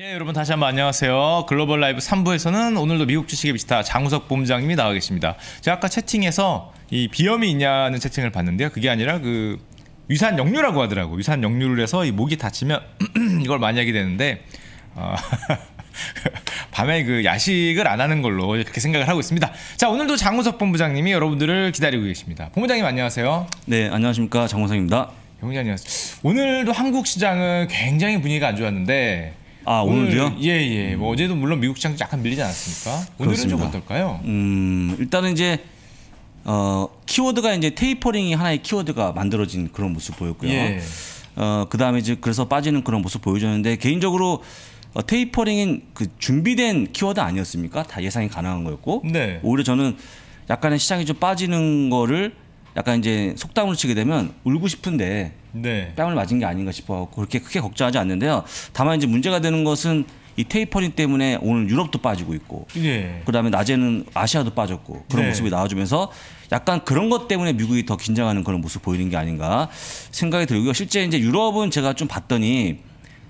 예, 여러분 다시 한번 안녕하세요. 글로벌 라이브 3부에서는 오늘도 미국 주식의 비스타 장우석 본부장님이 나와 계십니다. 제가 아까 채팅에서 이 비염이 있냐는 채팅을 봤는데요. 그게 아니라 그 유산 역류라고 하더라고. 유산 역류를 해서 이 목이 다치면 이걸 많이 하게 되는데 어 밤에 그 야식을 안 하는 걸로 그렇게 생각을 하고 있습니다. 자, 오늘도 장우석 본부장님이 여러분들을 기다리고 계십니다. 본부장님 안녕하세요. 네, 안녕하십니까? 장우석입니다. 본부장님 오늘도 한국 시장은 굉장히 분위기가 안 좋았는데 아 오늘도요? 오늘, 예, 예예. 뭐 어제도 물론 미국 시장 약간 밀리지 않았습니까? 오늘은 그렇습니다. 좀 어떨까요? 음 일단은 이제 어 키워드가 이제 테이퍼링이 하나의 키워드가 만들어진 그런 모습 보였고요. 예. 어그 다음에 이제 그래서 빠지는 그런 모습 보여줬는데 개인적으로 어, 테이퍼링인 그 준비된 키워드 아니었습니까? 다 예상이 가능한 거였고 네. 오히려 저는 약간의 시장이 좀 빠지는 거를 약간 이제 속담을 치게 되면 울고 싶은데 네. 뺨을 맞은 게 아닌가 싶어갖고 그렇게 크게 걱정하지 않는데요. 다만 이제 문제가 되는 것은 이 테이퍼링 때문에 오늘 유럽도 빠지고 있고 예. 그다음에 낮에는 아시아도 빠졌고 그런 네. 모습이 나와주면서 약간 그런 것 때문에 미국이 더 긴장하는 그런 모습 보이는 게 아닌가 생각이 들고요. 실제 이제 유럽은 제가 좀 봤더니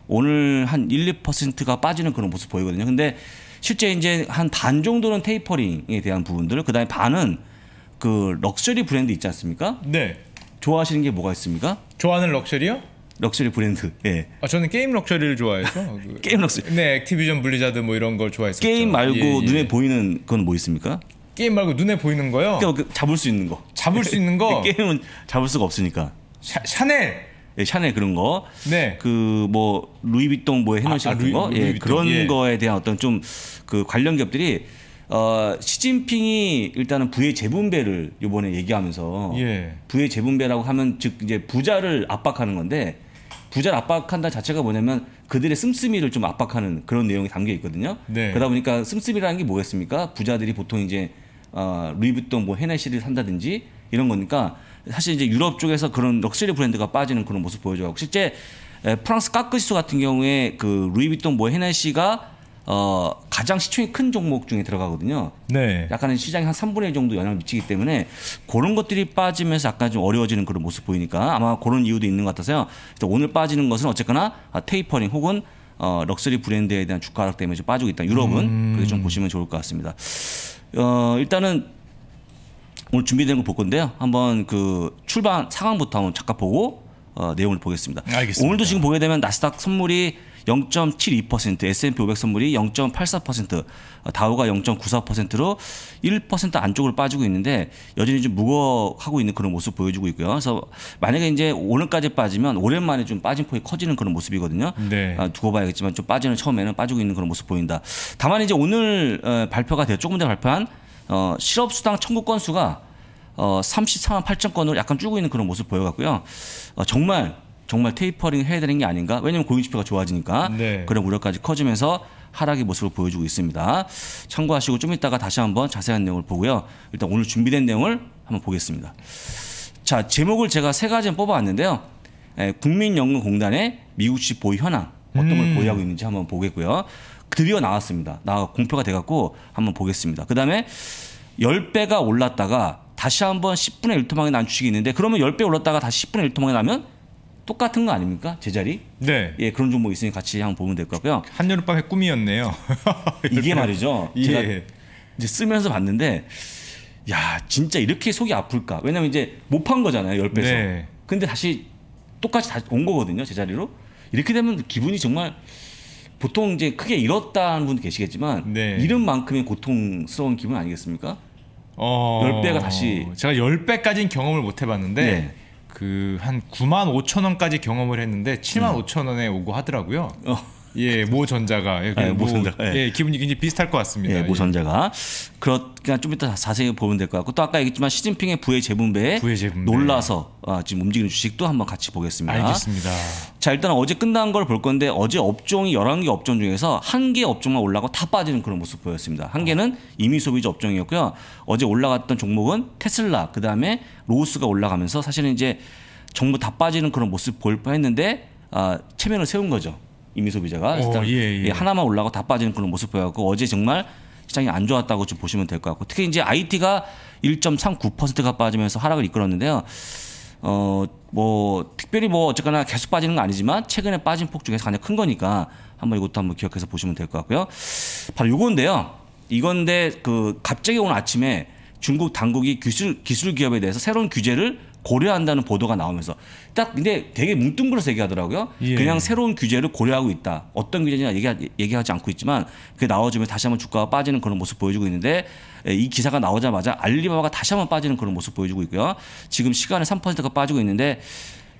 오늘 한 1, 2%가 빠지는 그런 모습 보이거든요. 근데 실제 이제 한 반 정도는 테이퍼링에 대한 부분들, 그다음에 반은 그 럭셔리 브랜드 있지 않습니까? 네. 좋아하시는 게 뭐가 있습니까? 좋아하는 럭셔리요? 럭셔리 브랜드. 예. 아 저는 게임 럭셔리를 좋아해서 그 게임 럭셔리. 네, 액티비전 블리자드 뭐 이런 걸 좋아했었죠. 게임 말고 예, 예. 눈에 예. 보이는 건 뭐 있습니까? 게임 말고 눈에 보이는 거요. 그러니까 그 잡을 수 있는 거. 잡을 수 있는 거. 게임은 잡을 수가 없으니까. 샤, 넬 예, 샤넬 그런 거. 네. 그 뭐 루이비통 뭐 헤노시 뭐 아, 아 같은 루이, 거. 루이비통, 예, 그런 예. 거에 대한 어떤 좀 그 관련 기업들이 어, 시진핑이 일단은 부의 재분배를 요번에 얘기하면서 예. 부의 재분배라고 하면 즉 이제 부자를 압박하는 건데 부자를 압박한다 자체가 뭐냐면 그들의 씀씀이를 좀 압박하는 그런 내용이 담겨 있거든요. 네. 그러다 보니까 씀씀이라는 게 뭐겠습니까? 부자들이 보통 이제 어, 루이비통 뭐 헤네시를 산다든지 이런 거니까 사실 이제 유럽 쪽에서 그런 럭셔리 브랜드가 빠지는 그런 모습 보여줘요. 실제 에, 프랑스 까크시소 같은 경우에 그 루이비통 뭐 헤네시가 어, 가장 시총이 큰 종목 중에 들어가거든요. 네. 약간은 시장이 한 3분의 1 정도 영향을 미치기 때문에 그런 것들이 빠지면서 약간 좀 어려워지는 그런 모습 보이니까 아마 그런 이유도 있는 것 같아서요. 그래서 오늘 빠지는 것은 어쨌거나 아, 테이퍼링 혹은 어, 럭셔리 브랜드에 대한 주가 하락 때문에 좀 빠지고 있다. 유럽은 음. 그게 좀 보시면 좋을 것 같습니다. 어, 일단은 오늘 준비된 걸 볼 건데요. 한번 그 출발 상황부터 한번 잠깐 보고 어, 내용을 보겠습니다. 알겠습니다. 오늘도 지금 보게 되면 나스닥 선물이 0.72% S&P 500 선물이 0.84% 어, 다우가 0.94%로 1% 안쪽으로 빠지고 있는데 여전히 좀 무거워하고 있는 그런 모습 보여주고 있고요. 그래서 만약에 이제 오늘까지 빠지면 오랜만에 좀 빠진 폭이 커지는 그런 모습이거든요. 네. 아, 두고 봐야겠지만 좀 빠지는 처음에는 빠지고 있는 그런 모습 보인다. 다만 이제 오늘 어, 발표가 돼요. 조금 전에 발표한 어, 실업수당 청구 건수가 어, 34만 8천 건으로 약간 줄고 있는 그런 모습 보여갖고요. 어, 정말 정말 테이퍼링 해야 되는 게 아닌가? 왜냐하면 고용지표가 좋아지니까 네. 그런 우려까지 커지면서 하락의 모습을 보여주고 있습니다. 참고하시고 좀 이따가 다시 한번 자세한 내용을 보고요. 일단 오늘 준비된 내용을 한번 보겠습니다. 자 제목을 제가 세 가지 뽑아왔는데요. 에, 예, 국민연금공단의 미국식 보유 현황 어떤 걸 음. 보유하고 있는지 한번 보겠고요. 드디어 나왔습니다. 나 공표가 돼갖고 한번 보겠습니다. 그 다음에 10배가 올랐다가 다시 한번 10분의 1토막에 난 주식이 있는데 그러면 10배 올랐다가 다시 10분의 1토막에 나면 똑같은 거 아닙니까? 제자리? 네. 예, 그런 종목 있으니 같이 한번 보면 될것 같고요. 한여름밤의 꿈이었네요. 이게 말이죠. 예. 제가 이제 쓰면서 봤는데 야, 진짜 이렇게 속이 아플까? 왜냐면 이제 못 판 거잖아요, 열배서 에 네. 근데 다시 똑같이 다시 온 거거든요, 제자리로. 이렇게 되면 기분이 정말 보통 이제 크게 잃었다는 분도 계시겠지만 네. 잃은 만큼의 고통스러운 기분 아니겠습니까? 어... 10배가 다시 제가 10배까지는 경험을 못 해봤는데 네. 그한 9만 5천 원까지 경험을 했는데 7만 음. 5천 원에 오고 하더라고요. 어. 예, 예, 예, 모 전자가 예, 예, 모, 전자 예. 예, 기분이 굉장히 비슷할 것 같습니다. 예, 예. 모 전자가 그렇니까좀 이따 자세히 보면 될 것 같고 또 아까 얘기했지만 시진핑의 부의 재분배에 부의 재분배. 놀라서 아, 지금 움직이는 주식도 한번 같이 보겠습니다. 알겠습니다. 자, 일단 어제 끝난 걸 볼 건데 어제 업종이 열한 개 업종 중에서 한 개 업종만 올라가고 다 빠지는 그런 모습 보였습니다. 한 개는 이미 소비자 업종이었고요. 어제 올라갔던 종목은 테슬라, 그다음에 로우스가 올라가면서 사실은 이제 정부 다 빠지는 그런 모습 보일 뻔했는데 아, 체면을 세운 거죠. 이미소 비자가 시 예, 예. 하나만 올라가고 다 빠지는 그런 모습 보여갖고 어제 정말 시장이 안 좋았다고 좀 보시면 될 것 같고 특히 이제 IT가 1.39%가 빠지면서 하락을 이끌었는데요. 어, 뭐, 특별히 뭐, 어쨌거나 계속 빠지는 건 아니지만, 최근에 빠진 폭 중에서 가장 큰 거니까, 한번 이것도 한번 기억해서 보시면 될 것 같고요. 바로 요건데요. 이건데, 그, 갑자기 오늘 아침에 중국 당국이 기술, 기술 기업에 대해서 새로운 규제를 고려한다는 보도가 나오면서 딱 근데 되게 뭉뚱그려서 얘기하더라고요. 예. 그냥 새로운 규제를 고려하고 있다. 어떤 규제냐 얘기, 하지 않고 있지만 그게 나와주면 다시 한번 주가가 빠지는 그런 모습 보여주고 있는데 이 기사가 나오자마자 알리바바가 다시 한번 빠지는 그런 모습 보여주고 있고요. 지금 시간에 3%가 빠지고 있는데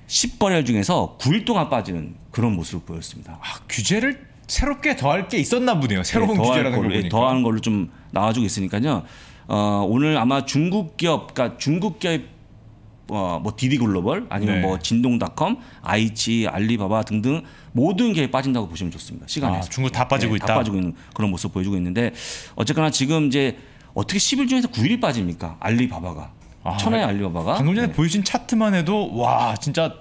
10번일 중에서 9일 동안 빠지는 그런 모습을 보였습니다. 아, 규제를 새롭게 더할 게 있었나 보네요. 예, 새로운 네, 규제라는 걸로, 예, 보 더하는 걸로 좀 나와주고 있으니까요. 어, 오늘 아마 중국 기업, 그러니까 중국 기업 어, 뭐 디디 글로벌 아니면 네. 뭐 진동닷컴, 아이치, 알리바바 등등 모든 게 빠진다고 보시면 좋습니다. 시간에 아, 중국 다 빠지고 네, 있다. 다 빠지고 있는 그런 모습 보여주고 있는데 어쨌거나 지금 이제 어떻게 10일 중에서 9일이 빠집니까? 알리바바가 아, 천하의 알리바바가 방금 전에 네. 보여준 차트만 해도 와 진짜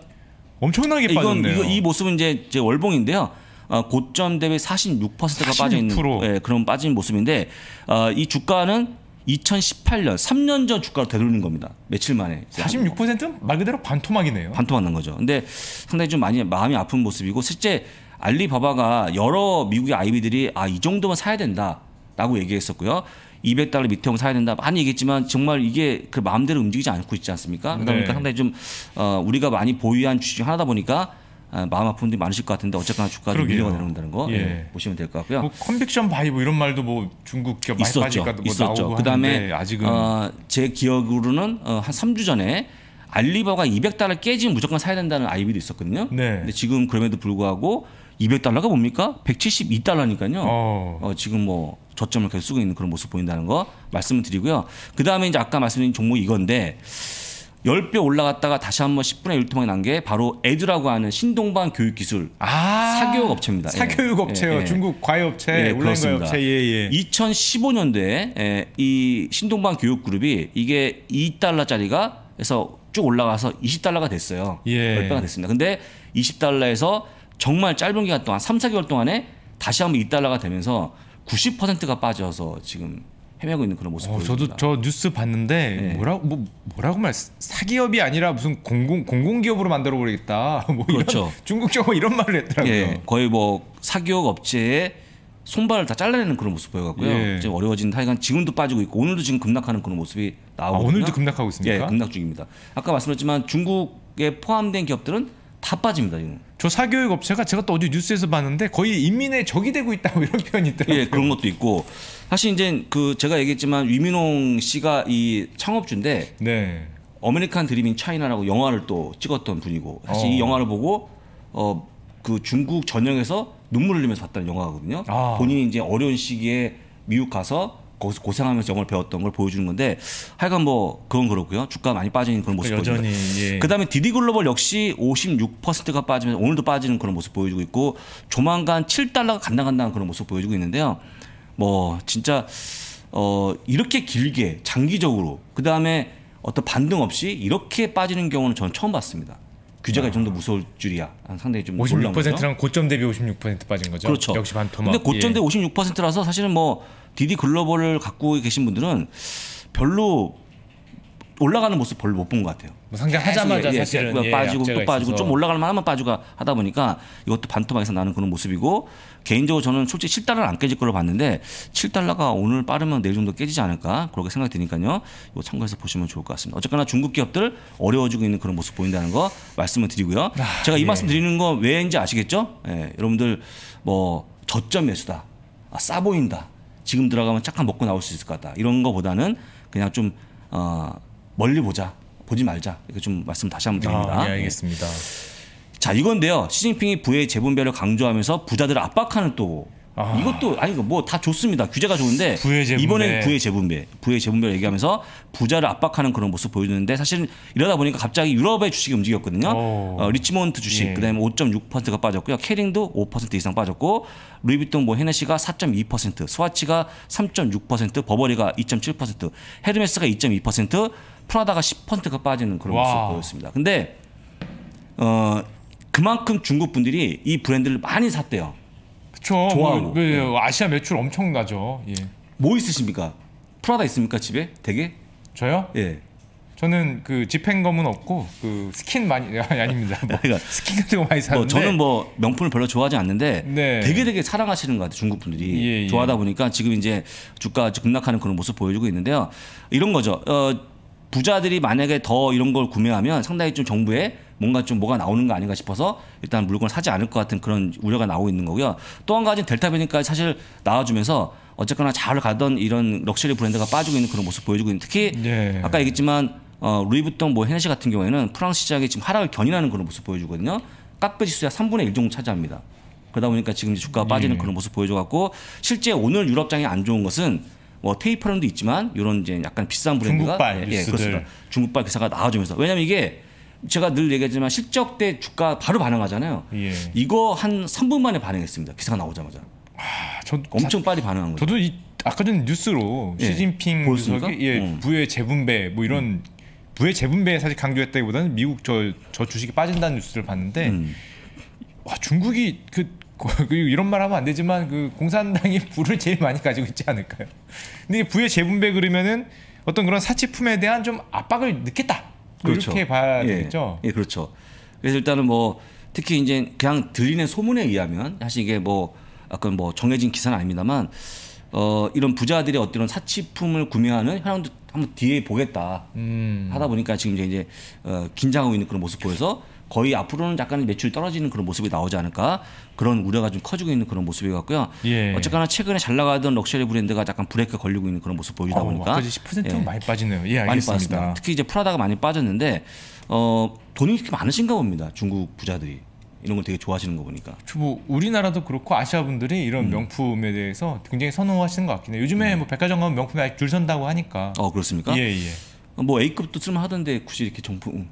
엄청나게 빠졌네요. 이건, 이거, 이 모습은 이제 제 월봉인데요. 어, 고점 대비 46%가 46%. 빠져 있는 예, 그런 빠진 모습인데 어, 이 주가는 2018년 3년 전 주가로 되돌리는 겁니다. 며칠 만에. 46%는 말 그대로 반토막이네요. 반토막 난 거죠. 근데 상당히 좀 많이 마음이 아픈 모습이고 실제 알리바바가 여러 미국의 아이비들이 아 이 정도만 사야 된다라고 얘기했었고요. 200달러 밑에 오 사야 된다 많이 얘기했지만 정말 이게 그 마음대로 움직이지 않고 있지 않습니까? 그러다 네. 보니까 네. 상당히 좀 어, 우리가 많이 보유한 주식 하나다 보니까 아, 마음 아픈 분들이 많으실 것 같은데 어쨌거나 주가가 밀려 내려온다는 거 예. 예. 보시면 될 것 같고요. 뭐 컨빅션 바이 뭐 이런 말도 뭐 중국 기업 많이 있었죠. 뭐 있었죠. 그다음에 아직은 어, 제 기억으로는 어, 한 3주 전에 알리바가 200달러 깨지면 무조건 사야 된다는 아이비도 있었거든요. 네. 근데 지금 그럼에도 불구하고 200달러가 뭡니까? 172달러니까요. 어. 어. 지금 뭐 저점을 계속 쓰고 있는 그런 모습 보인다는 거 말씀을 드리고요. 그다음에 이제 아까 말씀드린 종목 이건데 10배 올라갔다가 다시 한 번 10분의 1토막이 난 게 바로 에드라고 하는 신동반 교육기술 아~ 사교육 업체입니다. 사교육 예. 업체요. 예, 예. 중국 과외업체, 예, 온라인 과외업체. 예, 예. 2015년도에 예, 이 신동반 교육그룹이 이게 2달러짜리가 해서 쭉 올라가서 20달러가 됐어요. 예. 10배가 됐습니다. 근데 20달러에서 정말 짧은 기간 동안 3, 4개월 동안에 다시 한 번 2달러가 되면서 90%가 빠져서 지금 헤매고 있는 그런 모습. 어, 저도 저 뉴스 봤는데 네. 뭐라 뭐 뭐라고 말 사기업이 아니라 무슨 공공 공공기업으로 만들어 버리겠다. 뭐 그렇죠. 중국적으 이런 말을 했더라고요. 예, 거의 뭐 사기업 업체에 손발을 다 잘라내는 그런 모습 보여갖고요. 예. 어려워진 타이간 지금도 빠지고 있고 오늘도 지금 급락하는 그런 모습이 나오고 아, 오늘도 급락하고 있습니까? 예, 급락 중입니다. 아까 말씀드렸지만 중국에 포함된 기업들은 다 빠집니다 지금. 저 사교육 업체가 제가 또 어디 뉴스에서 봤는데 거의 인민의 적이 되고 있다고 이런 표현이 있더라고요. 예, 그런 것도 있고 사실 이제 그 제가 얘기했지만 위민홍 씨가 이 창업주인데 네. 어메리칸 드림인 차이나라고 영화를 또 찍었던 분이고 사실 어. 이 영화를 보고 어 그 중국 전역에서 눈물을 흘리면서 봤다는 영화거든요. 아. 본인이 이제 어려운 시기에 미국 가서 고생하면서 영어를 배웠던 걸 보여주는 건데 하여간 뭐 그건 그렇고요. 주가 많이 빠지는 그런 모습 그 보입니다. 여전히 예. 그다음에 디디글로벌 역시 56%가 빠지면서 오늘도 빠지는 그런 모습 보여주고 있고 조만간 7달러가 간당간당한 그런 모습 보여주고 있는데요. 뭐 진짜 어 이렇게 길게 장기적으로 그 다음에 어떤 반등 없이 이렇게 빠지는 경우는 저는 처음 봤습니다. 규제가 아. 정도 무서울 줄이야. 상당히 좀 56%랑 고점 대비 56% 빠진 거죠. 그렇죠. 역시 반토막. 근데 고점 대비 예. 56%라서 사실은 뭐 디디 글로벌을 갖고 계신 분들은 별로 올라가는 모습 별로 못 본 것 같아요. 뭐 상장하자마자 예, 예, 예, 사실은 예, 빠지고 또 빠지고 있어서. 좀 올라갈 만하면 빠지고 하다 보니까 이것도 반토막에서 나는 그런 모습이고 개인적으로 저는 솔직히 7달러는 안 깨질 걸로 봤는데 7달러가 오늘 빠르면 내일 정도 깨지지 않을까 그렇게 생각이 드니까요. 이거 참고해서 보시면 좋을 것 같습니다. 어쨌거나 중국 기업들 어려워지고 있는 그런 모습 보인다는 거 말씀을 드리고요. 아, 제가 이 예. 말씀 드리는 거 왜인지 아시겠죠? 예, 여러분들 뭐 저점 매수다. 아, 싸 보인다. 지금 들어가면 잠깐 먹고 나올 수 있을 것 같다. 이런 거보다는 그냥 좀 어, 멀리 보자. 보지 말자. 이거 좀 말씀 다시 한 번 드립니다. 아, 예, 알겠습니다. 예. 자, 이건데요. 시진핑이 부의 재분배를 강조하면서 부자들을 압박하는 또 아. 이것도 아니 뭐다 좋습니다. 규제가 좋은데 이번에 부의 재분배, 부의 재분배 를 얘기하면서 부자를 압박하는 그런 모습 보여주는데 사실 이러다 보니까 갑자기 유럽의 주식이 움직였거든요. 어, 리치몬트 주식 예. 그다음에 5.6%가 빠졌고요. 캐링도 5% 이상 빠졌고 루이비통 뭐 헤네시가 4.2%, 스와치가 3.6%, 버버리가 2.7%, 헤르메스가 2.2%, 프라다가 10%가 빠지는 그런 모습을 보였습니다. 근데 어 그만큼 중국 분들이 이 브랜드를 많이 샀대요. 그렇죠. 좋아하고. 뭐, 그, 예. 아시아 매출 엄청나죠. 예. 뭐 있으십니까? 프라다 있습니까 집에? 되게? 저요? 예. 저는 그 집행검은 없고 그 스킨 많이 아니, 아닙니다. 뭐 그러니까, 스킨 같은 거 많이 사는데 뭐 저는 뭐 명품을 별로 좋아하지 않는데 네. 되게 되게 사랑하시는 것 같아요 중국 분들이 예, 예. 좋아하다 보니까 지금 이제 주가 급락하는 그런 모습 보여주고 있는데요. 이런 거죠. 어, 부자들이 만약에 더 이런 걸 구매하면 상당히 좀 정부에 뭔가 좀 뭐가 나오는 거 아닌가 싶어서 일단 물건을 사지 않을 것 같은 그런 우려가 나오고 있는 거고요. 또 한 가지는 델타 변이까지 사실 나와주면서 어쨌거나 잘 가던 이런 럭셔리 브랜드가 빠지고 있는 그런 모습 보여주고 있는 특히 네. 아까 얘기했지만 어, 루이부통 뭐 헤네시 같은 경우에는 프랑스 시장이 지금 하락을 견인하는 그런 모습 보여주거든요. 깎부 지수야 3분의 1 정도 차지합니다. 그러다 보니까 지금 주가가 빠지는 네. 그런 모습 보여줘갖고 실제 오늘 유럽장이 안 좋은 것은 뭐 테이퍼런도 있지만 이런 이제 약간 비싼 브랜드가 중국발 예, 예 그 중국발 기사가 나와주면서 왜냐면 이게 제가 늘 얘기하지만 실적 때 주가 바로 반응하잖아요. 예. 이거 한 3분 만에 반응했습니다. 기사가 나오자마자. 아, 전 엄청 빨리 반응한 거죠. 저도 이, 아까 전 뉴스로 예. 시진핑 보셨습니 예, 음. 부의 재분배 뭐 이런 음. 부의 재분배 사실 강조했다기보다는 미국 저, 저 주식이 빠진다는 뉴스를 봤는데 음. 와, 중국이 그그 이런 말 하면 안 되지만 그 공산당이 부를 제일 많이 가지고 있지 않을까요? 근데 부의 재분배 그러면은 어떤 그런 사치품에 대한 좀 압박을 느꼈다. 그렇죠. 이렇게 봐야 예. 되겠죠. 예, 그렇죠. 그래서 일단은 뭐 특히 이제 그냥 들리는 소문에 의하면 사실 이게 뭐 아까 뭐 정해진 기사는 아닙니다만 어 이런 부자들이 어떤 사치품을 구매하는 현황도 한번 뒤에 보겠다 음. 하다 보니까 지금 이제, 이제 어, 긴장하고 있는 그런 모습 보여서 거의 앞으로는 약간 매출이 떨어지는 그런 모습이 나오지 않을까 그런 우려가 좀 커지고 있는 그런 모습이 같고요. 예. 어쨌거나 최근에 잘 나가던 럭셔리 브랜드가 약간 브레이크 걸리고 있는 그런 모습 보이다 어, 보니까 아10% 예. 많이 빠지네요. 예, 많이 빠졌습니다. 특히 이제 프라다가 많이 빠졌는데 어, 돈이 그렇게 많으신가 봅니다. 중국 부자들이. 이런 걸 되게 좋아하시는 거 보니까. 뭐 우리나라도 그렇고 아시아 분들이 이런 음. 명품에 대해서 굉장히 선호하시는 것 같긴 해요. 요즘에 음. 뭐 백화점 가면 명품에 줄 선다고 하니까. 어 그렇습니까? 예 예. 뭐 A급도 쓸만하던데 굳이 이렇게 정품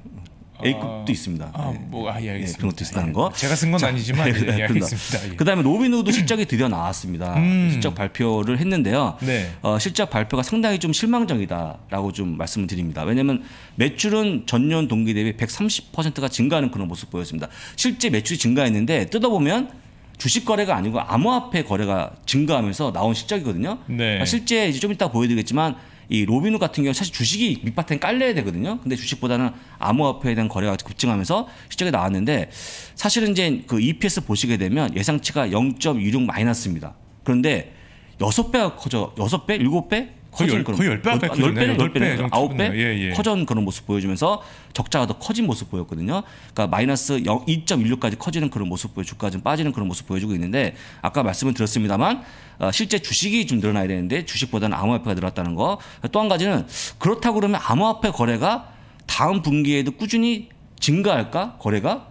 A급도 아. 있습니다. 아, 네. 뭐, 아, 예, 알겠습니다. 그런 것도 있다는 거. 제가 쓴 건 아니지만, 예, 예, 알겠습니다. 그 다음에 로빈후드 실적이 드디어 나왔습니다. 음. 실적 발표를 했는데요. 네. 어, 실적 발표가 상당히 좀 실망적이다라고 좀 말씀을 드립니다. 왜냐면 매출은 전년 동기 대비 130%가 증가하는 그런 모습 보였습니다. 실제 매출이 증가했는데 뜯어보면 주식 거래가 아니고 암호화폐 거래가 증가하면서 나온 실적이거든요. 네. 실제 이제 좀 이따 보여드리겠지만 이 로빈훗 같은 경우 사실 주식이 밑바탕 깔려야 되거든요. 근데 주식보다는 암호화폐에 대한 거래가 급증하면서 실적이 나왔는데 사실은 이제 그 EPS 보시게 되면 예상치가 0.26 마이너스입니다. 그런데 여섯 배가 커져 여섯 배 일곱 배 거의 열, 그런, 거의 1배가커졌배 10배, 예, 예. 커진 그런 모습 보여주면서 적자가 더 커진 모습 보였거든요. 그러니까 마이너스 2.16까지 커지는 그런 모습 보여 주가좀 빠지는 그런 모습 보여주고 있는데 아까 말씀을 드렸습니다만 어, 실제 주식이 좀 늘어나야 되는데 주식보다는 암호화폐가 늘었다는 거. 또 한 가지는 그렇다고 그러면 암호화폐 거래가 다음 분기에도 꾸준히 증가할까? 거래가?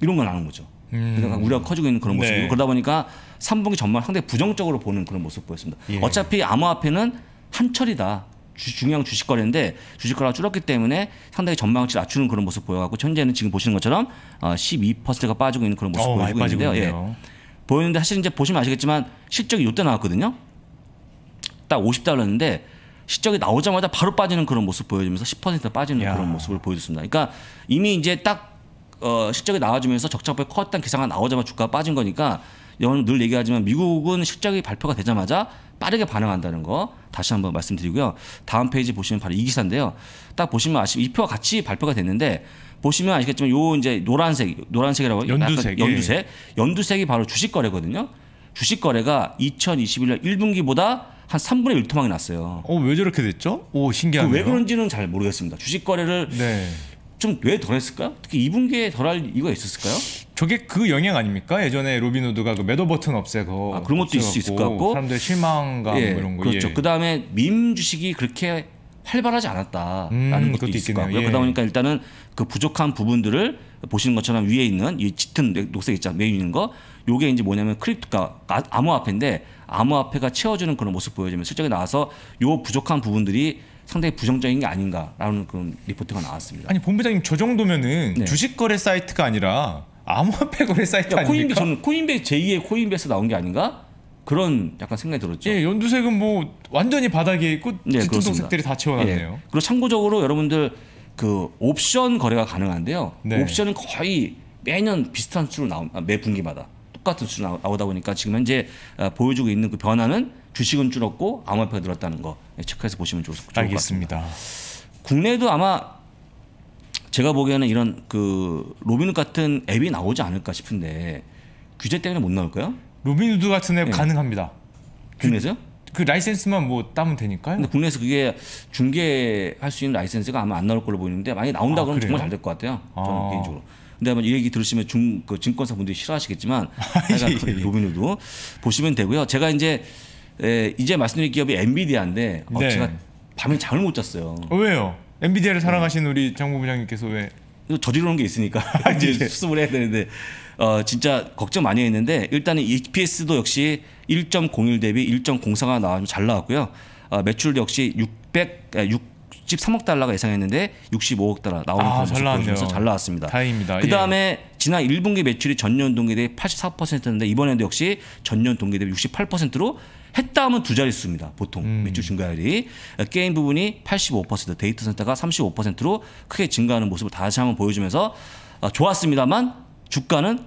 이런 걸 아는 거죠. 음. 우려가 커지고 있는 그런 모습이고 네. 그러다 보니까 3분기 전망 상당히 부정적으로 보는 그런 모습 보였습니다. 예. 어차피 암호화폐는 한철이다. 주, 중요한 주식 거래인데 주식 거래가 줄었기 때문에 상당히 전망치 낮추는 그런 모습 보여갖고 현재는 지금 보시는 것처럼 어, 12%가 빠지고 있는 그런 모습 어, 보이고 있는데요. 예. 보이는데 사실 이제 보시면 아시겠지만 실적이 요때 나왔거든요. 딱 50달러였는데 실적이 나오자마자 바로 빠지는 그런 모습 보여주면서 10% 빠지는 야. 그런 모습을 보여줬습니다. 그러니까 이미 이제 딱 어, 실적이 나와주면서 적자폭이 컸던 기사가 나오자마자 주가가 빠진 거니까 여러분 늘 얘기하지만 미국은 실적이 발표가 되자마자 빠르게 반응한다는 거 다시 한번 말씀드리고요. 다음 페이지 보시면 바로 이 기사인데요. 딱 보시면 아시면 이표와 같이 발표가 됐는데 보시면 아시겠지만 요 이제 노란색 노란색이라고 연두색 예. 연두색 연두색이 바로 주식 거래거든요. 주식 거래가 2021년 1분기보다 한 3분의 1 토막이 났어요. 어, 왜 저렇게 됐죠? 오, 신기하네요. 그왜 그런지는 잘 모르겠습니다. 주식 거래를 네. 좀왜 덜했을까? 특히 2분기에 덜할 이유가 있었을까요? 저게 그 영향 아닙니까? 예전에 로빈후드가 그 매도 버튼 없애고 아, 그런 것도 있을 수 있을 것 같고 사람들 실망감 예, 뭐 이런 거 그렇죠. 예. 그 다음에 밈 주식이 그렇게 활발하지 않았다라는 음, 것도 있을 것고요 예. 그러다 보니까 일단은 그 부족한 부분들을 보시는 것처럼 위에 있는 이 짙은 녹색 있잖아 메인 있는 거 요게 이제 뭐냐면 크립토가 그러니까 아, 암호화폐인데 암호화폐가 채워주는 그런 모습 보여주면 실적이 나와서 요 부족한 부분들이 상당히 부정적인 게 아닌가라는 그런 리포트가 나왔습니다. 아니 본부장님 저 정도면은 네. 주식 거래 사이트가 아니라 암호화폐 거래 사이트 아니까 그러니까 코인베 저는 코인베 제2의 코인베스 나온 게 아닌가? 그런 약간 생각이 들었죠. 예, 연두색은 뭐 완전히 바닥에 있고 네, 짙 동색들이 다 채워놨네요. 예. 그리고 참고적으로 여러분들 그 옵션 거래가 가능한데요. 네. 옵션은 거의 매년 비슷한 수로 나온 아, 매 분기마다 똑같은 수로 나오다 보니까 지금 현재 아, 보여주고 있는 그 변화는 주식은 줄었고 암호화폐가 늘었다는 거. 예, 체크해서 보시면 좋을, 좋을 습니다것 같습니다. 국내에도 아마 제가 보기에는 이런 그 로빈훗 같은 앱이 나오지 않을까 싶은데 규제 때문에 못 나올까요? 로빈후드 같은 앱 네. 가능합니다. 국내에서요? 그, 그 라이센스만 뭐 따면 되니까요. 근데 국내에서 그게 중계할 수 있는 라이센스가 아마 안 나올 걸로 보이는데 만약에 나온다 아, 그러면 그래요? 정말 잘 될 것 같아요. 저는 아. 개인적으로. 근데 아마 이 얘기 들으시면 중, 그 증권사 분들이 싫어하시겠지만 예, 그 예, 예. 로빈후드 보시면 되고요. 제가 이제 에, 예, 이제 말씀드린 기업이 엔비디아인데 어, 네. 제가 밤에 잠을 못 잤어요. 어, 왜요? 엔비디아를 사랑하신 우리 장부 부장님께서 왜? 저지르는 게 있으니까 이제 네. 수습을 해야 되는데 어, 진짜 걱정 많이 했는데 일단은 EPS도 역시 1.01 대비 1.04가 나와서 잘 나왔고요. 어, 매출 역시 600, 63억 아, 달러가 예상했는데 65억 달러 나오는 아, 모습 잘 나왔습니다. 다행입니다. 그 예. 다음에 예. 지난 1분기 매출이 전년 동기 대비 84%였는데 이번에도 역시 전년 동기 대비 68%로 했다 하면 두 자릿수입니다. 보통 음. 매출 증가율이 게임 부분이 85% 데이터 센터가 35%로 크게 증가하는 모습을 다시 한번 보여주면서 어, 좋았습니다만 주가는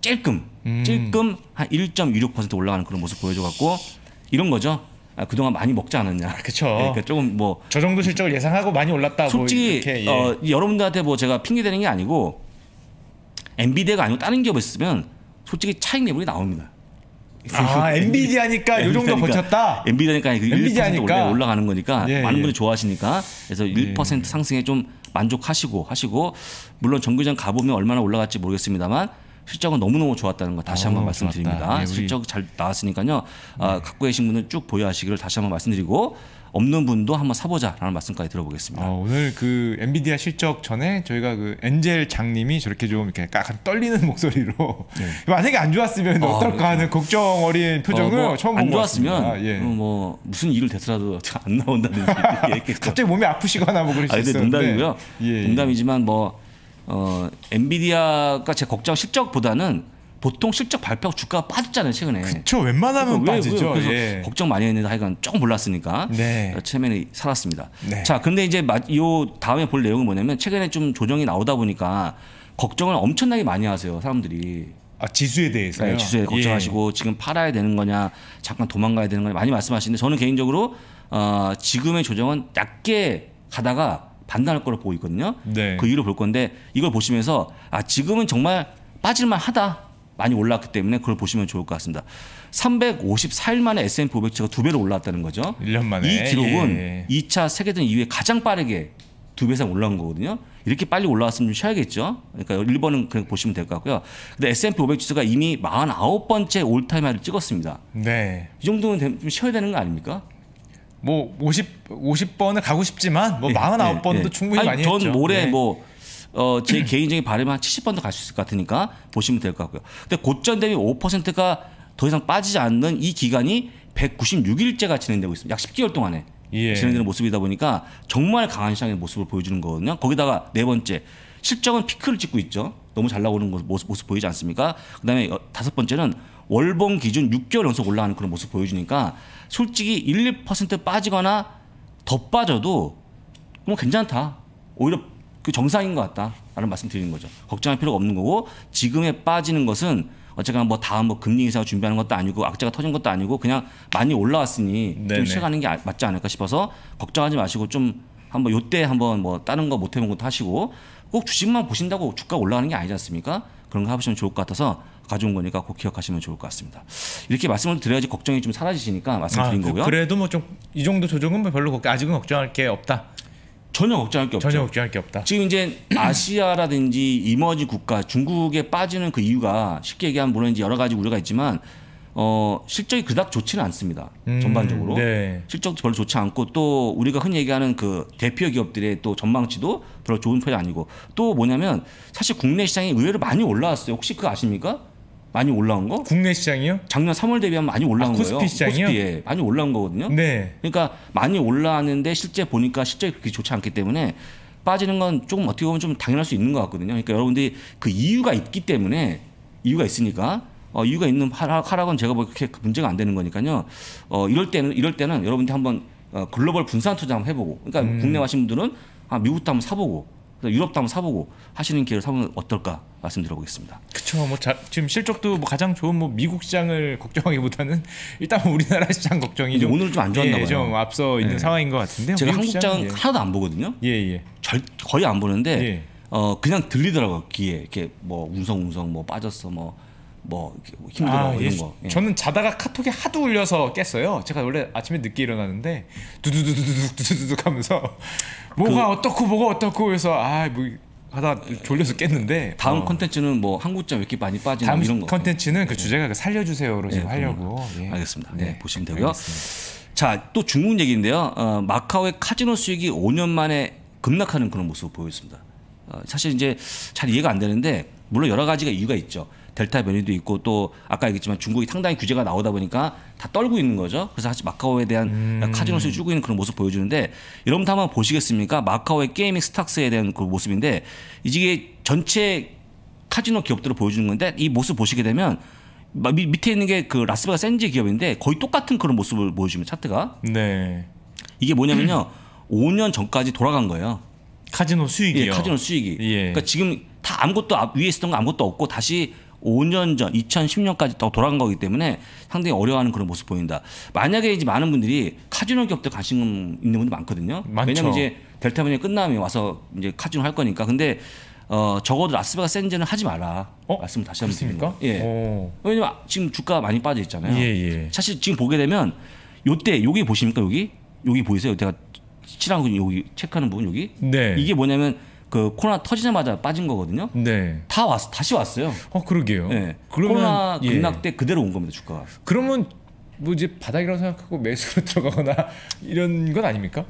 찔끔 음. 찔끔 한 1.26% 올라가는 그런 모습 보여줘갖고 이런 거죠. 아, 그동안 많이 먹지 않았냐. 그렇죠. 그러니까 조금 뭐 저 정도 실적을 예상하고 많이 올랐다. 솔직히 뭐 이렇게, 예. 어, 여러분들한테 뭐 제가 핑계 대는 게 아니고 엔비디아가 아니고 다른 기업 있으면 솔직히 차익 내물이 나옵니다. 아 엔비디아니까 요 정도 버텼다. 엔비디아니까 엔비디아니까 그 올라가는 거니까 예, 많은 예. 분들이 좋아하시니까 그래서 1% 예. 상승에 좀 만족하시고 하시고 물론 정규장 가보면 얼마나 올라갈지 모르겠습니다만 실적은 너무너무 좋았다는 거 다시 한번 어, 말씀드립니다. 예, 실적 잘 나왔으니까요. 네. 아, 갖고 계신 분은 쭉 보유하시기를 다시 한번 말씀드리고 없는 분도 한번 사보자라는 말씀까지 들어보겠습니다. 어, 오늘 그 엔비디아 실적 전에 저희가 그 엔젤 장님이 저렇게 좀 이렇게 약간 떨리는 목소리로 네. 만약에 안 좋았으면 아, 어, 떨까 하는 그렇죠. 걱정 어린 표정을 어, 뭐 처음 본것 같습니다. 예. 음, 뭐 무슨 일을 대서라도 안 나온다든지 갑자기 몸이 아프시거나 뭐 그럴 아, 수 아, 있어 농담이고요. 예, 예. 농담이지만 뭐 어, 엔비디아가 제 걱정 실적보다는 보통 실적 발표하고 주가가 빠졌잖아요 최근에. 그쵸 웬만하면 그러니까 왜, 빠지죠. 왜, 그래서 예. 걱정 많이 했는데 하여간 조금 몰랐으니까 네. 체면이 살았습니다. 네. 자 근데 이제 요 다음에 볼 내용은 뭐냐면 최근에 좀 조정이 나오다 보니까 걱정을 엄청나게 많이 하세요 사람들이. 아 지수에 네, 대해서요. 네, 지수에 걱정하시고 예. 지금 팔아야 되는 거냐, 잠깐 도망가야 되는 거냐 많이 말씀하시는데 저는 개인적으로 어, 지금의 조정은 낮게 가다가 반등할 거로 보고 있거든요. 네. 그이유로볼 건데 이걸 보시면서 아 지금은 정말 빠질만 하다. 많이 올랐기 때문에 그걸 보시면 좋을 것 같습니다. 354일 만에 S&P 500치가 두 배로 올랐다는 거죠. 1년 만에. 이 기록은 예. 2차 예. 세계대전 이후에 가장 빠르게 두배 이상 올라온 거거든요. 이렇게 빨리 올라왔으면 좀 쉬어야겠죠. 그러니까 1번은 그냥 보시면 될 것 같고요. 근데 S&P 500 지수가 이미 49번째 올타임 하를 찍었습니다. 네. 이 정도는 좀 쉬어야 되는 거 아닙니까? 뭐 50, 50번을 가고 싶지만 뭐 49번도 예, 예, 예, 충분히 아니, 많이 했죠. 전 모레 네. 뭐 어, 제 개인적인 바람은 한 70번 더 갈 수 있을 것 같으니까 보시면 될 것 같고요. 근데 고점 대비 5%가 더 이상 빠지지 않는 이 기간이 196일째가 진행되고 있습니다. 약 10개월 동안에 예. 진행되는 모습이다 보니까 정말 강한 시장의 모습을 보여주는 거거든요. 거기다가 네 번째 실적은 피크를 찍고 있죠. 너무 잘 나오는 모습, 모습 보이지 않습니까? 그다음에 어, 다섯 번째는 월봉 기준 6개월 연속 올라가는 그런 모습 보여주니까 솔직히 1, 2% 빠지거나 더 빠져도 뭐 괜찮다. 오히려 그 정상인 것 같다라는 말씀 드리는 거죠. 걱정할 필요가 없는 거고 지금에 빠지는 것은 어쨌거나 뭐 다음 뭐 금리 인상 준비하는 것도 아니고 악재가 터진 것도 아니고 그냥 많이 올라왔으니 네네. 좀 쉬어가는 게 아, 맞지 않을까 싶어서 걱정하지 마시고 좀 한번 요 때 한번 뭐 다른 거 못 해본 것도 하시고 꼭 주식만 보신다고 주가 올라가는 게 아니지 않습니까? 그런 거 해보시면 좋을 것 같아서 가져온 거니까 꼭 기억하시면 좋을 것 같습니다. 이렇게 말씀을 드려야지 걱정이 좀 사라지시니까 말씀드린 아, 그 거고요. 그래도 뭐 좀 이 정도 조정은 뭐 별로 아직은 걱정할 게 없다. 전혀 걱정할 게 없죠. 전혀 걱정할 게 없다. 지금 이제 아시아라든지 이머지 국가 중국에 빠지는 그 이유가 쉽게 얘기하면 물론 이제 여러 가지 우려가 있지만 어, 실적이 그닥 좋지는 않습니다. 음, 전반적으로. 네. 실적도 별로 좋지 않고 또 우리가 흔히 얘기하는 그 대표 기업들의 또 전망치도 별로 좋은 편이 아니고 또 뭐냐면 사실 국내 시장이 의외로 많이 올라왔어요. 혹시 그거 아십니까? 많이 올라온 거? 국내 시장이요? 작년 3월 대비하면 많이 올라온 아, 코스피 거예요. 시장이요? 코스피에 예. 많이 올라온 거거든요. 네. 그러니까 많이 올라왔는데 실제 보니까 실제 그렇게 좋지 않기 때문에 빠지는 건 조금 어떻게 보면 좀 당연할 수 있는 것 같거든요. 그러니까 여러분들이 그 이유가 있기 때문에 이유가 있으니까 어, 이유가 있는 하락, 하락은 제가 보기 그렇게 문제가 안 되는 거니까요. 어, 이럴 때는 이럴 때는 여러분들 한번 어, 글로벌 분산 투자 한번 해보고, 그러니까 음. 국내 와신 분들은 아, 미국도 한번 사보고, 유럽도 한번 사보고 하시는 기회를 사보면 어떨까 말씀드려보겠습니다. 그렇죠. 뭐 자, 지금 실적도 뭐 가장 좋은 뭐 미국 시장을 걱정하기보다는 일단 뭐 우리나라 시장 걱정이 좀 오늘 좀 안 좋았나 예, 봐요. 좀 앞서 예. 있는 예. 상황인 것 같은데요. 제가 한국 시장 예. 하나도 안 보거든요. 예예. 예. 절, 거의 안 보는데 어, 그냥 들리더라고 귀에 이렇게 뭐 웅성웅성 뭐 빠졌어 뭐 뭐, 뭐 힘들어 아, 이런 예, 거. 예. 저는 자다가 카톡이 하도 울려서 깼어요. 제가 원래 아침에 늦게 일어나는데 두두두두두두두두 하면서 뭐가 그, 어떻고 뭐가 어떻고 해서 아뭐 하다 졸려서 깼는데 다음 어. 콘텐츠는 뭐 한국점 왜 이렇게 많이 빠지는 다음 이런 거. 콘텐츠는 그 예. 주제가 그 살려주세요로 지금 예, 하려고. 예. 알겠습니다. 네, 보시면 되고요. 자, 또 중국 얘기인데요. 어, 마카오의 카지노 수익이 5년 만에 급락하는 그런 모습을 보였습니다. 어, 사실 이제 잘 이해가 안 되는데 물론 여러 가지가 이유가 있죠. 델타 변이도 있고 또 아까 얘기했지만 중국이 상당히 규제가 나오다 보니까 다 떨고 있는 거죠. 그래서 사실 마카오에 대한 음. 카지노 수익이 고 있는 그런 모습 보여주는데 여러분도 한번 보시겠습니까? 마카오의 게이밍 스탁스에 대한 그 모습인데 이게 전체 카지노 기업들을 보여주는 건데 이 모습 보시게 되면 밑에 있는 게 그 라스베가 센지 기업인데 거의 똑같은 그런 모습을 보여주면 차트가 네. 이게 뭐냐면요 5년 전까지 돌아간 거예요. 카지노 수익이요. 예, 카지노 수익이. 예. 그러니까 지금 다 아무것도 위에 있었던 거 아무것도 없고 다시 5년 전 2010년까지 더 돌아간 거기 때문에 상당히 어려워하는 그런 모습 보인다. 만약에 이제 많은 분들이 카지노 기업들 관심 있는 분들 많거든요. 많죠. 왜냐면 이제 델타분이 끝나면 와서 이제 카지노 할 거니까. 근데 어 적어도 라스베가 센제는 하지 마라. 어? 말씀 다시 한번 드립니까 예. 오. 왜냐면 지금 주가 많이 빠져 있잖아요. 예, 예. 사실 지금 보게 되면 요때 여기 보십니까 여기? 여기 보이세요? 제가 칠한 분 여기 체크하는 부분 여기? 네. 이게 뭐냐면 그 코로나 터지자마자 빠진 거거든요. 네. 다 왔, 어 다시 왔어요. 어, 그러게요. 네. 그러면, 코로나 예. 급락 때 그대로 온 겁니다 주가가. 그러면 뭐 이제 바닥이라고 생각하고 매수로 들어가거나 이런 건 아닙니까?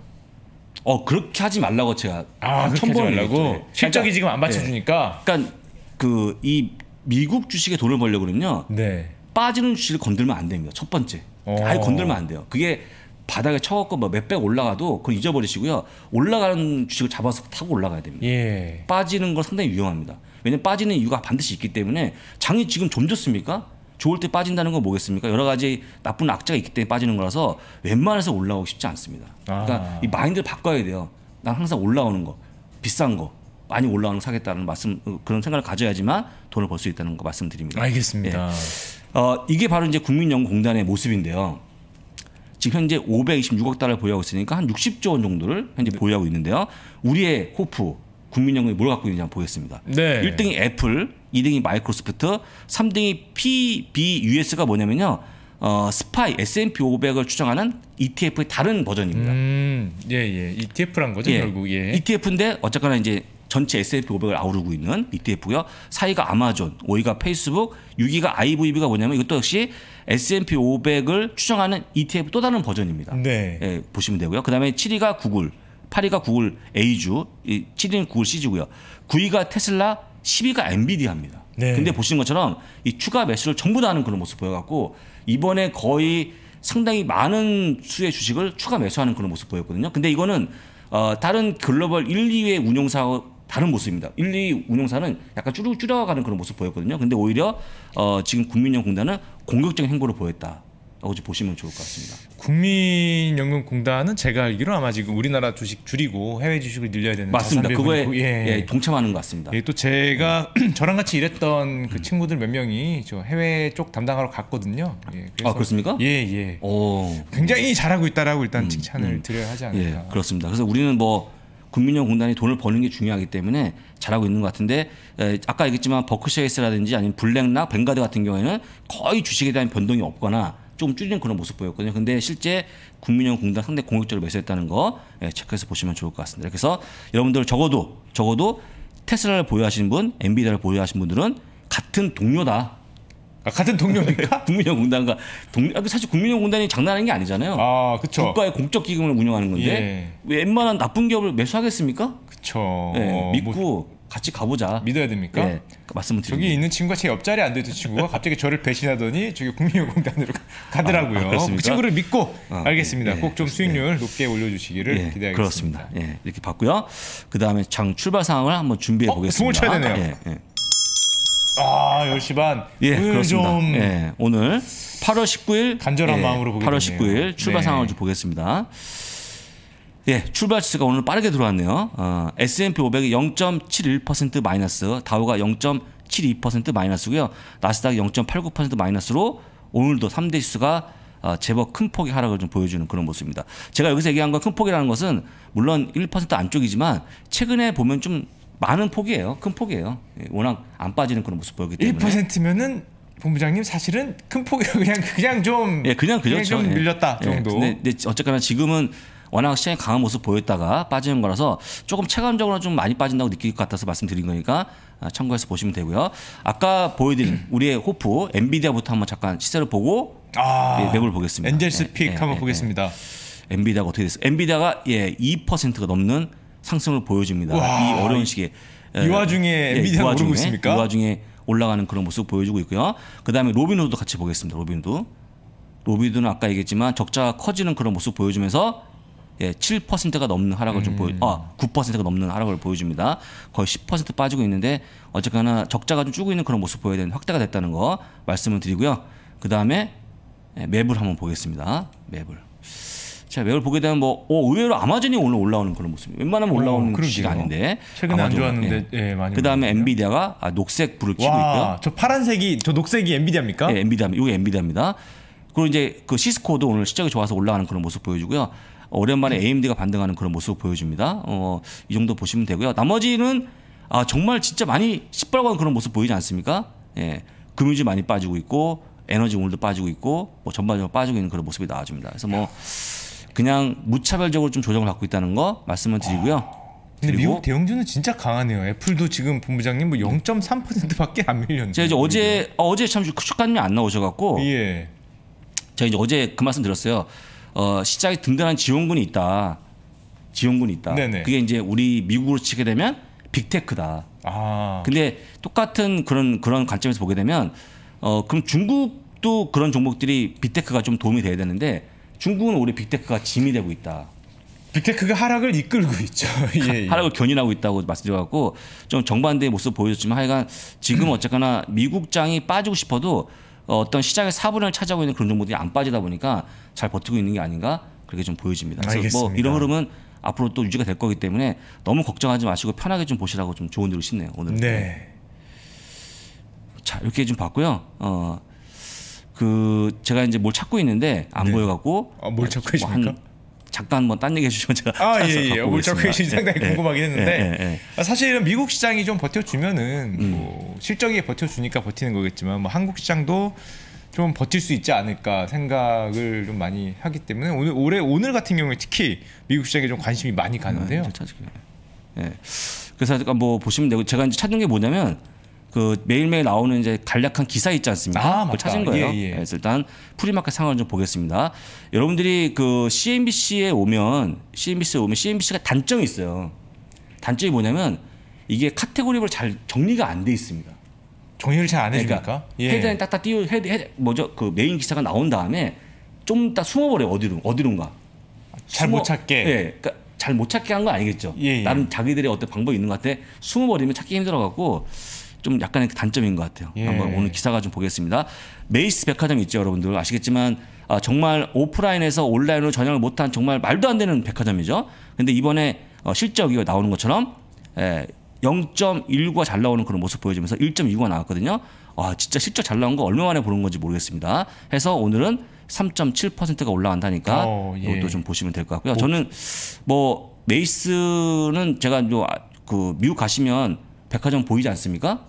어 그렇게 하지 말라고 제가 아그렇 하지 말라고 네. 실적이 그러니까, 지금 안 예. 받쳐주니까. 네. 그러니까 그 이 미국 주식에 돈을 벌려 그러면요. 네. 빠지는 주식을 건들면 안 됩니다. 첫 번째. 어. 아예 건들면 안 돼요. 그게 바닥에 쳐갖고 뭐 몇백 올라가도 그걸 잊어버리시고요. 올라가는 주식을 잡아서 타고 올라가야 됩니다. 예. 빠지는 건 상당히 위험합니다. 왜냐면 하 빠지는 이유가 반드시 있기 때문에 장이 지금 좀 좋습니까? 좋을 때 빠진다는 건 뭐겠습니까? 여러 가지 나쁜 악재가 있기 때문에 빠지는 거라서 웬만해서 올라오고 싶지 않습니다. 그러니까 아. 이 마인드를 바꿔야 돼요. 난 항상 올라오는 거, 비싼 거, 많이 올라오는 거 사겠다는 말씀 어, 그런 생각을 가져야지만 돈을 벌 수 있다는 거 말씀드립니다. 알겠습니다. 예. 어, 이게 바로 이제 국민연금공단의 모습인데요. 지금 현재 526억 달러 보유하고 있으니까 한 60조 원 정도를 현재 네. 보유하고 있는데요. 우리의 호프 국민연금이 뭘 갖고 있는지 한번 보겠습니다. 네. 1등이 애플, 2등이 마이크로소프트, 3등이 PBUS가 뭐냐면요. 어, 스파이 S&P 500을 추정하는 ETF의 다른 버전입니다. 음, 예, 예. ETF란 거죠, 예. 결국. 예. ETF인데 어쨌거나 이제 전체 S&P 500을 아우르고 있는 ETF고요. 4위가 아마존, 5위가 페이스북, 6위가 IVB가 뭐냐면 이것도 역시 S&P 500을 추정하는 ETF 또 다른 버전입니다. 네. 예, 보시면 되고요. 그다음에 7위가 구글, 8위가 구글 A주, 7위는 구글 C주고요. 9위가 테슬라, 10위가 엔비디아입니다. 네. 근데 보시는 것처럼 이 추가 매수를 전부 다 하는 그런 모습 보여갖고 이번에 거의 상당히 많은 수의 주식을 추가 매수하는 그런 모습 보였거든요. 근데 이거는 어, 다른 글로벌 1, 2의 위운용사 다른 모습입니다. 1, 2 운영사는 약간 쭈 줄여가는 그런 모습 보였거든요. 근데 오히려 어, 지금 국민연금공단은 공격적인 행보를 보였다. 어제 보시면 좋을 것 같습니다. 국민연금공단은 제가 알기로 아마 지금 우리나라 주식 줄이고 해외 주식을 늘려야 되는 맞습니다. 그거에 예. 예, 동참하는 것 같습니다. 예, 또 제가 음. 저랑 같이 일했던 그 친구들 몇 명이 저 해외 쪽 담당하러 갔거든요. 예, 아 그렇습니까? 예 예. 오. 굉장히 잘하고 있다라고 일단 칭찬을 음. 음. 드려야 하지 않을까. 예, 그렇습니다. 그래서 우리는 뭐 국민연금공단이 돈을 버는 게 중요하기 때문에 잘하고 있는 것 같은데 에, 아까 얘기했지만 버크셔에스라든지 아니면 블랙락, 벵가드 같은 경우에는 거의 주식에 대한 변동이 없거나 좀 줄이는 그런 모습 보였거든요. 근데 실제 국민연금공단 상대 공격적으로 매수했다는 거 에, 체크해서 보시면 좋을 것 같습니다. 그래서 여러분들 적어도 적어도 테슬라를 보유하신 분, 엔비디아를 보유하신 분들은 같은 동료다. 아, 같은 동료입니까? 국민연구공단과 동 아, 그 사실 국민연구공단이 장난하는 게 아니잖아요. 아, 그렇죠. 국가의 공적 기금을 운영하는 건데 예. 웬만한 나쁜 기업을 매수하겠습니까? 그렇죠. 네, 믿고 뭐... 같이 가보자. 믿어야 됩니까? 네, 말씀을 드리니다 저기 있는 친구가 제 옆자리 안 되던 친구가 갑자기 저를 배신하더니 저기 국민연구공단으로 가더라고요. 아, 아, 그 친구를 믿고 아, 예, 알겠습니다. 네, 꼭좀 수익률 네. 높게 올려주시기를 기대하겠습니다. 그렇습니다. 이렇게 봤고요. 그 다음에 장 출발 상황을 한번 준비해 어, 보겠습니다. 붕을 쳐야 되네요. 아, 10시 반. 예, 그렇습니다. 예, 오늘 8월 예, 19일 간절한 예, 마음으로 보겠습니다. 8월 19일 출발 네. 상황을 좀 보겠습니다. 예, 출발 지수가 오늘 빠르게 들어왔네요. 어, S&P 500이 0.71% 마이너스, 다우가 0.72% 마이너스고요. 나스닥 0.89% 마이너스로 오늘도 3대 지수가 어, 제법 큰 폭의 하락을 좀 보여주는 그런 모습입니다. 제가 여기서 얘기한 건 큰 폭이라는 것은 물론 1% 안쪽이지만 최근에 보면 좀 많은 폭이에요. 큰 폭이에요. 예, 워낙 안 빠지는 그런 모습 보이기 때문에 1%면은 본부장님 사실은 큰폭이에요 그냥 그냥 좀 예, 그냥 그렇죠. 그냥 그렇죠. 좀 예. 밀렸다 예. 정도. 예. 근데, 근데 어쨌거나 지금은 워낙 시장이 강한 모습 보였다가 빠지는 거라서 조금 체감적으로 좀 많이 빠진다고 느낄 것 같아서 말씀드린 거니까 아, 참고해서 보시면 되고요. 아까 보여드린 우리의 호프 엔비디아부터 한번 잠깐 시세를 보고 아, 예, 맵을 보겠습니다. 엔젤스 픽 예, 한번 보겠습니다. 엔비디아가 어떻게 됐어요? 엔비디아가 예 2%가 넘는 상승을 보여줍니다. 와. 이 어려운 시기에 이 예, 와중에 엔비디아 예, 오르고 있습니까? 이 와중에 올라가는 그런 모습 보여주고 있고요. 그다음에 로빈후드도 같이 보겠습니다. 로빈후드. 로빈후드는 아까 얘기했지만 적자가 커지는 그런 모습 보여주면서 예, 7%가 넘는 하락을 음. 좀 보여 음. 아, 9%가 넘는 하락을 보여줍니다. 거의 10% 빠지고 있는데 어쨌거나 적자가 좀 줄고 있는 그런 모습 보여야 되는 확대가 됐다는 거 말씀을 드리고요. 그다음에 예, 맵을 한번 보겠습니다. 맵을. 자, 가 매월 보게 되면 뭐 어, 의외로 아마존이 오늘 올라오는 그런 모습. 웬만하면 어, 올라오는 오, 주식 아닌데 최근에 아마존, 안 좋았는데 예. 예, 많이. 그다음에 엔비디아가 아, 녹색 불을 켜고 있고요. 저 파란색이 저 녹색이 엔비디아입니까? 예, 엔비디아. 이게 엔비디아입니다. 그리고 이제 그 시스코도 오늘 실적이 좋아서 올라가는 그런 모습 보여주고요. 어, 오랜만에 AMD가 네. 반등하는 그런 모습 보여줍니다. 어, 이 정도 보시면 되고요. 나머지는 아, 정말 진짜 많이 시뻘건 그런 모습 보이지 않습니까? 예. 금유주 많이 빠지고 있고 에너지 오늘도 빠지고 있고 뭐 전반적으로 빠지고 있는 그런 모습이 나와줍니다. 그래서 뭐 그냥 무차별적으로 좀 조정을 받고 있다는 거 말씀을 드리고요. 근데 미국 대형주는 진짜 강하네요. 애플도 지금 본부장님 뭐 0.3%밖에 안 밀렸네요. 제가 어제 어, 어제 참 주가님이 안 나오셔갖고 예. 제가 이제 어제 그 말씀 들었어요 어, 시장에 든든한 지원군이 있다. 지원군이 있다. 네네. 그게 이제 우리 미국으로 치게 되면 빅테크다. 아. 근데 똑같은 그런 그런 관점에서 보게 되면 어 그럼 중국도 그런 종목들이 빅테크가 좀 도움이 돼야 되는데 중국은 올해 빅테크가 짐이 되고 있다. 빅테크가 하락을 이끌고 있죠. 예, 예. 하락을 견인하고 있다고 말씀드려갖고 좀 정반대의 모습 보여줬지만 하여간 지금 어쨌거나 미국장이 빠지고 싶어도 어, 어떤 시장의 사분을 차지하고 있는 그런 정보들이 안 빠지다 보니까 잘 버티고 있는 게 아닌가 그렇게 좀 보여집니다. 그래서 뭐 이런 흐름은 앞으로 또 유지가 될 거기 때문에 너무 걱정하지 마시고 편하게 좀 보시라고 좀 조언드리고 싶네요. 오늘. 네. 자 이렇게 좀 봤고요. 어. 그 제가 이제 뭘 찾고 있는데 안 네. 보여갖고 아, 뭘 찾고 뭐 계십니까? 뭐 잠깐 뭐딴 얘기 해주시면 제가 아 예예 예. 뭘 찾고 계신지 상당히 예, 예. 궁금하긴 예, 했는데 예, 예, 아, 사실은 미국 시장이 좀 버텨주면은 음. 뭐 실적이 버텨주니까 버티는 거겠지만 뭐 한국 시장도 좀 버틸 수 있지 않을까 생각을 좀 많이 하기 때문에 오늘 올해 오늘 같은 경우에 특히 미국 시장에 좀 관심이 많이 가는데요. 네, 예. 그래서 뭐 보시면 되고 제가 이제 찾은 게 뭐냐면 그 매일매일 나오는 이제 간략한 기사 있지 않습니까? 아, 맞다. 찾은 거예요. 예, 예. 네, 그래서 일단 프리마켓 상황을 좀 보겠습니다. 여러분들이 그 CNBC에 오면 CNBC에 오면 CNBC가 단점이 있어요. 단점이 뭐냐면 이게 카테고리별잘 정리가 안 돼 있습니다. 정리를 잘 안 해주니까 그러니까 예. 헤드라인 딱딱 띄우 헤드, 헤드 뭐죠 그 메인 기사가 나온 다음에 좀다 숨어버려 어디로 어디론가 잘 못 찾게 예 그러니까 잘못 찾게 한거 아니겠죠 예, 예. 나름 자기들의 어떤 방법이 있는 것 같아 숨어버리면 찾기 힘들어갖고 좀 약간의 그 단점인 것 같아요. 예. 한번 오늘 기사가 좀 보겠습니다. 메이스 백화점 있죠, 여러분들 아시겠지만 아, 정말 오프라인에서 온라인으로 전향을 못한 정말 말도 안 되는 백화점이죠. 근데 이번에 어, 실적이 나오는 것처럼 에, 예, 0.19가 잘 나오는 그런 모습 보여주면서 1.29가 나왔거든요. 아, 진짜 실적 잘 나온 거 얼마 만에 보는 건지 모르겠습니다. 해서 오늘은 3.7%가 올라간다니까 어, 예. 이것도 좀 보시면 될 것 같고요. 오. 뭐 저는 뭐 메이스는 제가 아, 그 미국 가시면 백화점 보이지 않습니까?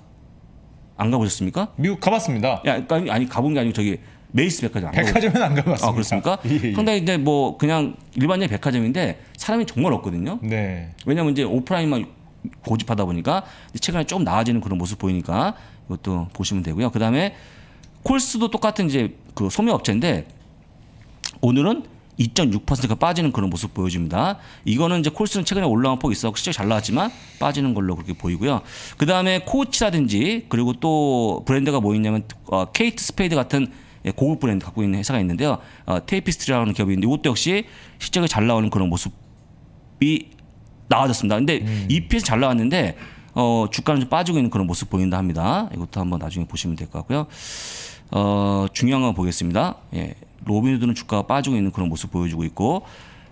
안 가보셨습니까? 미국 가봤습니다. 야, 그러니까 아니 가본 게 아니고 저기 메이스 백화점 백화점은 안 가봤습니다. 아, 그렇습니까? 예, 예. 상당히 이제 뭐 그냥 일반적인 백화점인데 사람이 정말 없거든요. 네. 왜냐면 하 이제 오프라인만 고집하다 보니까 최근에 조금 나아지는 그런 모습 보이니까 이것도 보시면 되고요. 그다음에 콜스도 똑같은 이제 그 소매 업체인데 오늘은 2.6%가 빠지는 그런 모습 보여집니다. 이거는 이제 콜스는 최근에 올라온 폭이 있어 실적 잘 나왔지만 빠지는 걸로 그렇게 보이고요. 그 다음에 코치라든지 그리고 또 브랜드가 뭐 있냐면 어, 케이트 스페이드 같은 예, 고급 브랜드 갖고 있는 회사가 있는데요. 어, 테이피스트라는 기업이 있는데 이것도 역시 실적이 잘 나오는 그런 모습이 나와졌습니다. 근데 음. EPS 잘 나왔는데 어, 주가는 좀 빠지고 있는 그런 모습 보인다 합니다. 이것도 한번 나중에 보시면 될 것 같고요. 어, 중요한 건 보겠습니다. 예. 로빈후드는 주가가 빠지고 있는 그런 모습 보여주고 있고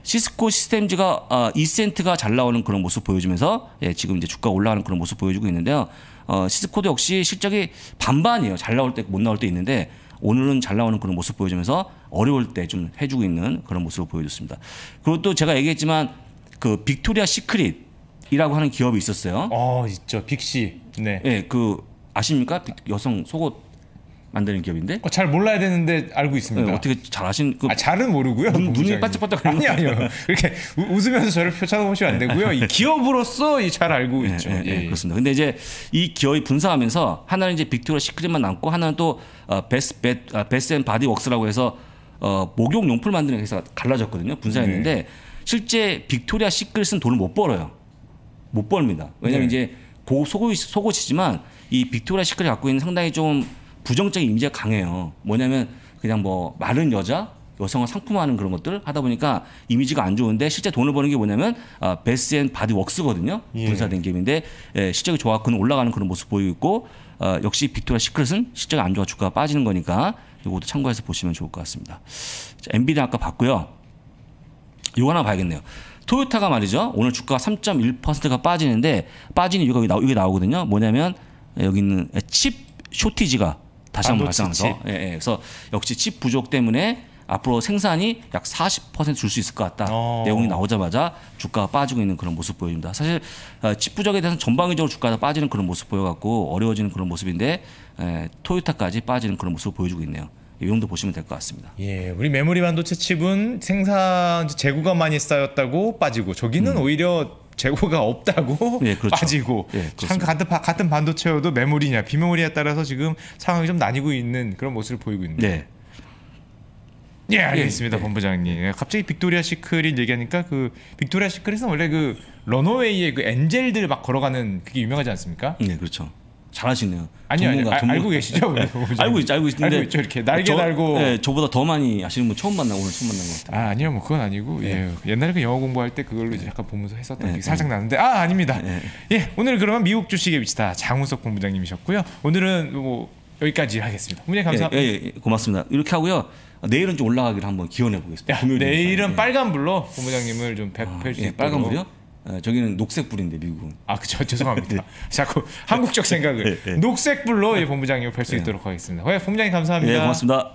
시스코 시스템즈가 어, 아, 2센트가 잘 나오는 그런 모습 보여주면서 예, 지금 이제 주가 올라가는 그런 모습 보여주고 있는데요. 어, 시스코도 역시 실적이 반반이에요. 잘 나올 때 못 나올 때 있는데 오늘은 잘 나오는 그런 모습 보여주면서 어려울 때 좀 해주고 있는 그런 모습을 보여줬습니다. 그리고 또 제가 얘기했지만 그 빅토리아 시크릿이라고 하는 기업이 있었어요. 어, 있죠. 빅시. 네. 예, 그 아십니까? 여성 속옷 만드는 기업인데 어, 잘 몰라야 되는데 알고 있습니다. 네, 어떻게 잘 아신? 그 아, 잘은 모르고요. 눈, 이 반짝반짝 아니 아니요. 이렇게 웃으면서 저를 표창하시면 안 되고요. 이 기업으로서 잘 알고 네, 있죠. 예, 예, 예. 그렇습니다. 근데 이제 이 기업이 분사하면서 하나는 이제 빅투어 시크릿만 남고 하나는 또 어, 베스 베, 아, 베스 앤 바디 웍스라고 해서 어, 목욕 용품 만드는 회사가 갈라졌거든요. 분사했는데 네. 실제 빅토리아 시크릿은 돈을 못 벌어요. 못 벌입니다. 왜냐면 네. 이제 고 속옷, 속옷이지만 이 빅토리아 시크릿 갖고 있는 상당히 좀 부정적인 이미지가 강해요. 뭐냐면 그냥 뭐 마른 여자 여성을 상품화하는 그런 것들 하다 보니까 이미지가 안 좋은데 실제 돈을 버는 게 뭐냐면 아, 베스 앤 바디웍스거든요. 예. 분사된 게임인데 예, 실적이 좋아 그는 올라가는 그런 모습 보이고 있고 아, 어, 역시 빅토리아 시크릿은 실적이 안 좋아 주가가 빠지는 거니까 이것도 참고해서 보시면 좋을 것 같습니다. 자, 엔비디아 아까 봤고요. 이거 하나 봐야겠네요. 토요타가 말이죠. 오늘 주가가 3.1%가 빠지는데 빠지는 이유가 여기 나오, 거든요 뭐냐면 예, 여기 있는 칩 쇼티지가 다시 한번 아, 말씀하면서 예, 예. 그래서 역시 칩 부족 때문에 앞으로 생산이 약 40%줄 수 있을 것 같다. 어. 내용이 나오자마자 주가가 빠지고 있는 그런 모습 보여줍니다. 사실 어, 칩 부족에 대해서 전방위적으로 주가가 빠지는 그런 모습 보여갖고 어려워지는 그런 모습인데 에, 예, 토요타까지 빠지는 그런 모습 보여주고 있네요. 이 정도 보시면 될 것 같습니다. 예, 우리 메모리 반도체 칩은 생산 재고가 많이 쌓였다고 빠지고 저기는 음. 오히려 재고가 없다고 예, 그렇죠. 빠지고 예, 같은 같은 반도체여도 메모리냐 비메모리에 따라서 지금 상황이 좀 나뉘고 있는 그런 모습을 보이고 있는데. 네. 예, 알겠습니다, 예, 예. 본부장님. 예, 갑자기 빅토리아 시크릿 얘기하니까 그 빅토리아 시크릿은 원래 그 런어웨이의 그 엔젤들 막 걸어가는 그게 유명하지 않습니까? 네, 그렇죠. 잘하시네요. 아니요, 전문가, 아니요. 전문가. 알고 계시죠? 네. 알고 있죠, 알고 있는데 알고 있죠, 이렇게 날개 달고. 네, 저보다 더 많이 아시는 분 처음 만나 오늘 처음 만난 것 같아요. 아 아니요, 뭐 그건 아니고 네. 예, 옛날에 그 영어 공부할 때 그걸로 네. 이제 약간 보면서 했었던 네. 네. 살짝 나는데 아 아닙니다. 네. 예, 오늘 그러면 미국 주식에비치다 장우석 본부장님이셨고요. 오늘은 뭐 여기까지 하겠습니다. 문제 감사. 합 예, 예, 예, 고맙습니다. 이렇게 하고요. 내일은 좀 올라가기를 한번 기원해 보겠습니다. 야, 내일은 예. 빨간불로 본부장님을 좀 뵙해 아, 주시고. 예, 빨간불이요? 어, 저기는 녹색불인데 미국은. 아 그죠 죄송합니다. 네. 자꾸 한국적 생각을 예, 예, 예. 네, 네. 녹색불로 예, 본부장님 뵐수 있도록 하겠습니다. 예, 본부장님 감사합니다. 예, 고맙습니다.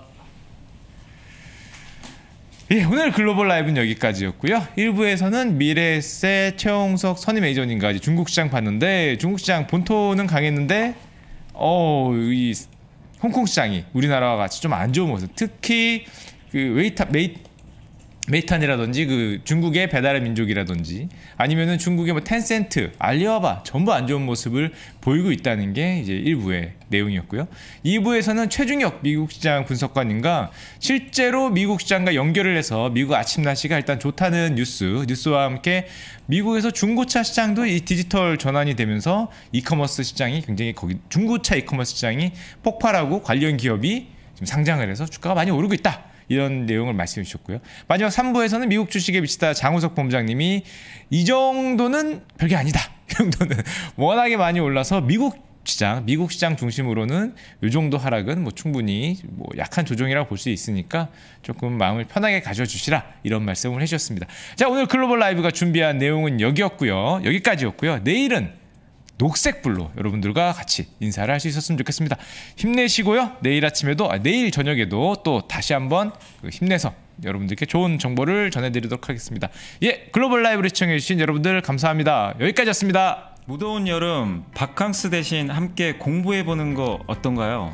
예, 오늘 글로벌 라이브는 여기까지였고요. 1부에서는 미래세 최홍석 선임 에이전인가 중국 시장 봤는데 중국 시장 본토는 강했는데 어이 홍콩 시장이 우리나라와 같이 좀 안 좋은 모습. 특히 그 웨이탑 메이 메이탄이라든지 그 중국의 배달의 민족이라든지 아니면은 중국의 뭐 텐센트, 알리바바 전부 안 좋은 모습을 보이고 있다는 게 이제 1부의 내용이었고요. 2부에서는 최중혁 미국 시장 분석관인가 실제로 미국 시장과 연결을 해서 미국 아침 날씨가 일단 좋다는 뉴스, 뉴스와 함께 미국에서 중고차 시장도 이 디지털 전환이 되면서 이커머스 시장이 굉장히 거기 중고차 이커머스 시장이 폭발하고 관련 기업이 지금 상장을 해서 주가가 많이 오르고 있다. 이런 내용을 말씀해 주셨고요. 마지막 3부에서는 미국 주식에 미치다 장우석 본부장님이 이 정도는 별게 아니다. 이 정도는 워낙에 많이 올라서 미국 시장, 미국 시장 중심으로는 이 정도 하락은 뭐 충분히 뭐 약한 조정이라고 볼 수 있으니까 조금 마음을 편하게 가져주시라 이런 말씀을 해주셨습니다. 자, 오늘 글로벌 라이브가 준비한 내용은 여기였고요. 여기까지였고요. 내일은 녹색불로 여러분들과 같이 인사를 할 수 있었으면 좋겠습니다. 힘내시고요. 내일 아침에도 아, 내일 저녁에도 또 다시 한번 그 힘내서 여러분들께 좋은 정보를 전해드리도록 하겠습니다. 예, 글로벌 라이브를 시청해주신 여러분들 감사합니다. 여기까지였습니다. 무더운 여름 바캉스 대신 함께 공부해보는 거 어떤가요?